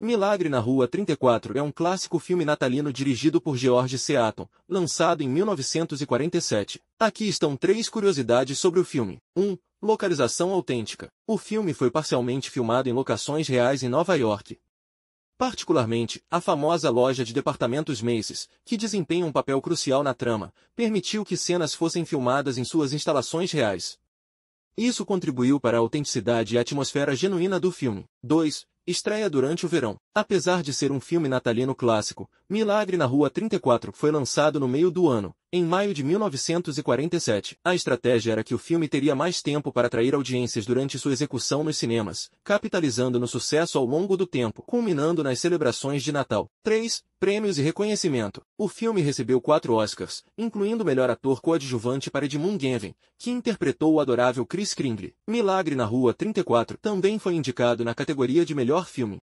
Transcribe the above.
Milagre na Rua 34 é um clássico filme natalino dirigido por George Seaton, lançado em 1947. Tá aqui estão três curiosidades sobre o filme. 1. Um, localização autêntica. O filme foi parcialmente filmado em locações reais em Nova York. Particularmente, a famosa loja de departamentos Macy's, que desempenha um papel crucial na trama, permitiu que cenas fossem filmadas em suas instalações reais. Isso contribuiu para a autenticidade e a atmosfera genuína do filme. 2 estreia durante o verão. Apesar de ser um filme natalino clássico, Milagre na Rua 34 foi lançado no meio do ano, em maio de 1947. A estratégia era que o filme teria mais tempo para atrair audiências durante sua execução nos cinemas, capitalizando no sucesso ao longo do tempo, culminando nas celebrações de Natal. 3. Prêmios e reconhecimento. O filme recebeu quatro Oscars, incluindo o melhor ator coadjuvante para Edmund Genven, que interpretou o adorável Chris Kringle. Milagre na Rua 34 também foi indicado na categoria de melhor filme.